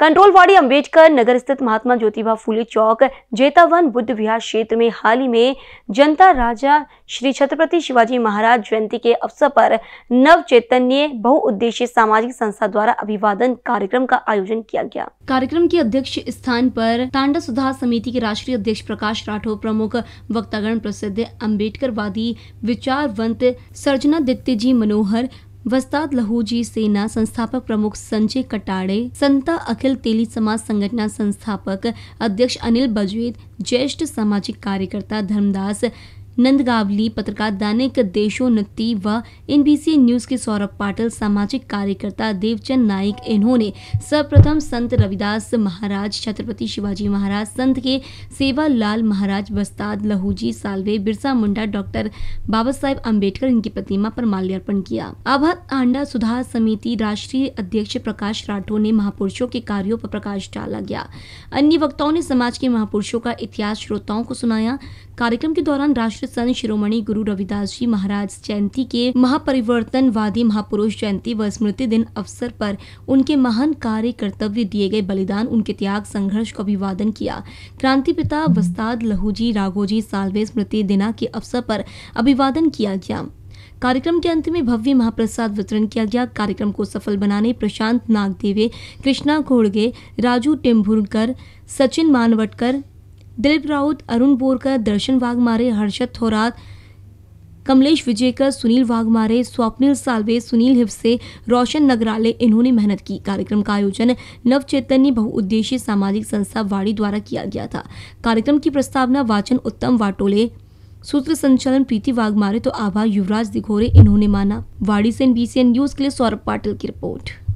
कंट्रोलवाड़ी अंबेडकर नगर स्थित महात्मा ज्योतिबा फूले चौक जेतावन बुद्ध विहार क्षेत्र में हाल ही में जनता राजा श्री छत्रपति शिवाजी महाराज जयंती के अवसर पर नव चैतन्य बहुउद्देश्य सामाजिक संस्था द्वारा अभिवादन कार्यक्रम का आयोजन किया गया कार्यक्रम के अध्यक्ष स्थान पर तांडा सुधार समिति के राष्ट्रीय अध्यक्ष प्रकाश राठौर प्रमुख वक्तागण प्रसिद्ध अम्बेडकर वादी विचारवंत सर्जना दित्य जी मनोहर वस्ताद लहूजी सेना संस्थापक प्रमुख संजय कटाड़े संता अखिल तेली समाज संगठन संस्थापक अध्यक्ष अनिल बजवेद ज्येष्ठ सामाजिक कार्यकर्ता धर्मदास नंदगावली पत्रकार दैनिक देशोन्नति व एन न्यूज के सौरभ पाटिल सामाजिक कार्यकर्ता देवचंद नाइक इन्होंने सर्वप्रथम संत रविदास महाराज छत्रपति शिवाजी महाराज संत के लाल महाराज बस्ताद लहूजी सालवे बिरसा मुंडा डॉक्टर बाबा साहेब अम्बेडकर इनकी प्रतिमा पर माल्यार्पण किया अभा आंडा सुधार समिति राष्ट्रीय अध्यक्ष प्रकाश राठौर ने महापुरुषों के कार्यो पर प्रकाश डाला गया अन्य वक्ताओं ने समाज के महापुरुषों का इतिहास श्रोताओं को सुनाया कार्यक्रम के दौरान राष्ट्रीय श्रेष्ठ संत शिरोमणि गुरु रविदास जी महाराज जयंती के महापरिवर्तनवादी महापुरुष जयंती व स्मृति दिन अवसर पर उनके महान कार्य कर्तव्य दिए गए बलिदान उनके त्याग संघर्ष को अभिवादन किया क्रांति पिता वस्ताद लहूजी राघोजी सालवे स्मृति दिना के अवसर पर अभिवादन किया गया कार्यक्रम के अंत में भव्य महाप्रसाद वितरण किया गया कार्यक्रम को सफल बनाने प्रशांत नागदेवे कृष्णा घोड़गे राजू टिम्भुरकर सचिन मानवटकर दिलीप राउत अरुण बोरकर दर्शन वाघमारे हर्षद थोरात कमलेश विजयकर सुनील वाघमारे स्वप्निल सालवे सुनील हिब्से रोशन नगराले इन्होंने मेहनत की कार्यक्रम का आयोजन नव चैतन्य बहुउद्देशीय सामाजिक संस्था वाड़ी द्वारा किया गया था कार्यक्रम की प्रस्तावना वाचन उत्तम वाटोले सूत्र संचालन प्रीति वाघमारे तो आभा युवराज दिघोरे इन्होंने माना वाड़ी से बीसीएन न्यूज के लिए सौरभ पाटिल की रिपोर्ट